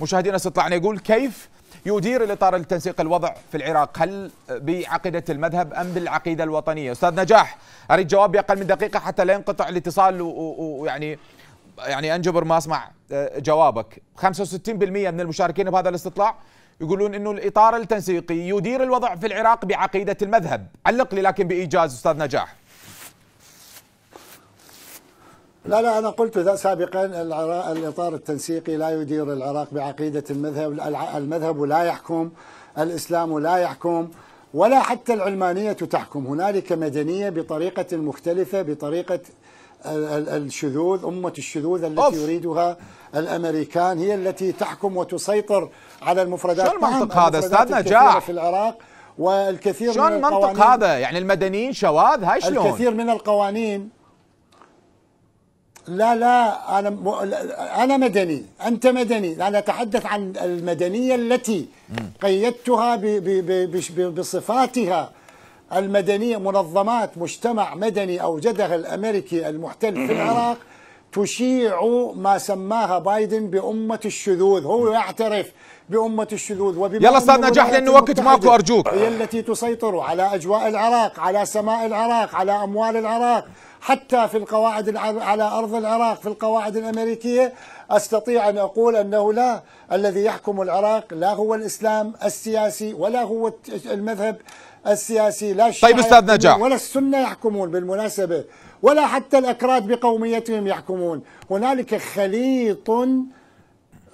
مشاهدينا استطلعنا يقول كيف يدير الاطار التنسيق الوضع في العراق هل بعقيده المذهب ام بالعقيده الوطنيه استاذ نجاح اريد جواب باقل من دقيقه حتى لا ينقطع الاتصال ويعني يعني انجبر ما اسمع آه، جوابك 65% من المشاركين بهذا الاستطلاع يقولون انه الاطار التنسيقي يدير الوضع في العراق بعقيده المذهب علق لي لكن بايجاز استاذ نجاح لا لا أنا قلت ذا سابقا الإطار التنسيقي لا يدير العراق بعقيدة المذهب المذهب لا يحكم الإسلام لا يحكم ولا حتى العلمانية تحكم هنالك مدنية بطريقة مختلفة بطريقة الشذوذ أمة الشذوذ التي أوف. يريدها الأمريكان هي التي تحكم وتسيطر على المفردات شو المنطق نعم، هذا أستاذ نجاح في العراق والكثير القوانين من المنطق هذا يعني المدنيين شواذ هاي شلون الكثير من القوانين لا لا انا انا مدني انت مدني انا اتحدث عن المدنيه التي قيدتها ب... ب... ب... بصفاتها المدنيه منظمات مجتمع مدني اوجدها الامريكي المحتل في العراق تشيع ما سماها بايدن بامه الشذوذ هو يعترف بأمة الشذوذ وبما يلا أستاذ نجاح لأنه وقت ماكو أرجوك هي التي تسيطر على أجواء العراق على سماء العراق على أموال العراق حتى في القواعد على أرض العراق في القواعد الأمريكية أستطيع أن أقول أنه لا الذي يحكم العراق لا هو الإسلام السياسي ولا هو المذهب السياسي لا طيب أستاذ نجاح ولا السنة يحكمون بالمناسبة ولا حتى الأكراد بقوميتهم يحكمون هنالك خليط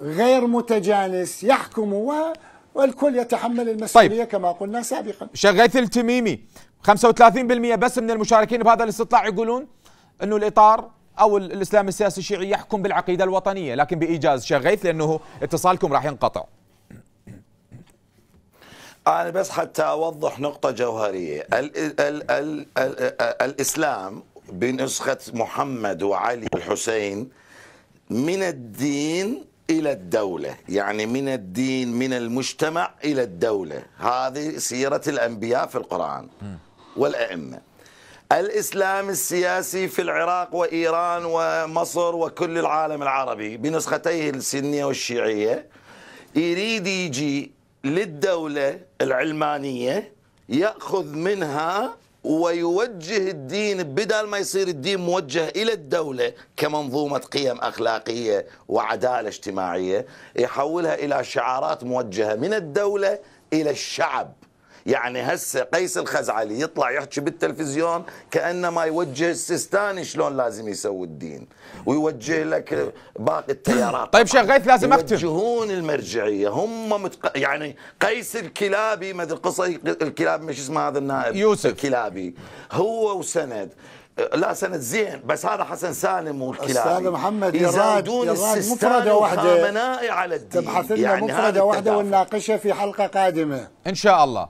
غير متجانس يحكم و والكل يتحمل المسؤوليه طيب. كما قلنا سابقا شغيث التميمي 35% بس من المشاركين بهذا الاستطلاع يقولون انه الاطار او الاسلام السياسي الشيعي يحكم بالعقيده الوطنيه لكن بايجاز شغيث لانه اتصالكم راح ينقطع أنا بس حتى أوضح نقطة جوهرية الـ الـ الـ الـ الـ الإسلام بنسخة محمد وعلي الحسين من الدين إلى الدولة يعني من الدين من المجتمع إلى الدولة هذه سيرة الأنبياء في القرآن والأئمة الإسلام السياسي في العراق وإيران ومصر وكل العالم العربي بنسختيه السنية والشيعية يريد يجي للدولة العلمانية يأخذ منها ويوجه الدين بدل ما يصير الدين موجه إلى الدولة كمنظومة قيم أخلاقية وعدالة اجتماعية يحولها إلى شعارات موجهة من الدولة إلى الشعب يعني هسه قيس الخزعلي يطلع يحكي بالتلفزيون كانما يوجه السيستاني شلون لازم يسوي الدين ويوجه لك باقي التيارات طيب شيخ غيث لازم اختم يوجهون المرجعيه هم متق... يعني قيس الكلابي ما القصه الكلابي مش اسمه هذا النائب يوسف الكلابي هو وسند لا سند زين بس هذا حسن سالم والكلابي استاذ محمد يزادون مفرده واحده على الدين تبحث لنا يعني مفرده واحده ونناقشها في حلقه قادمه ان شاء الله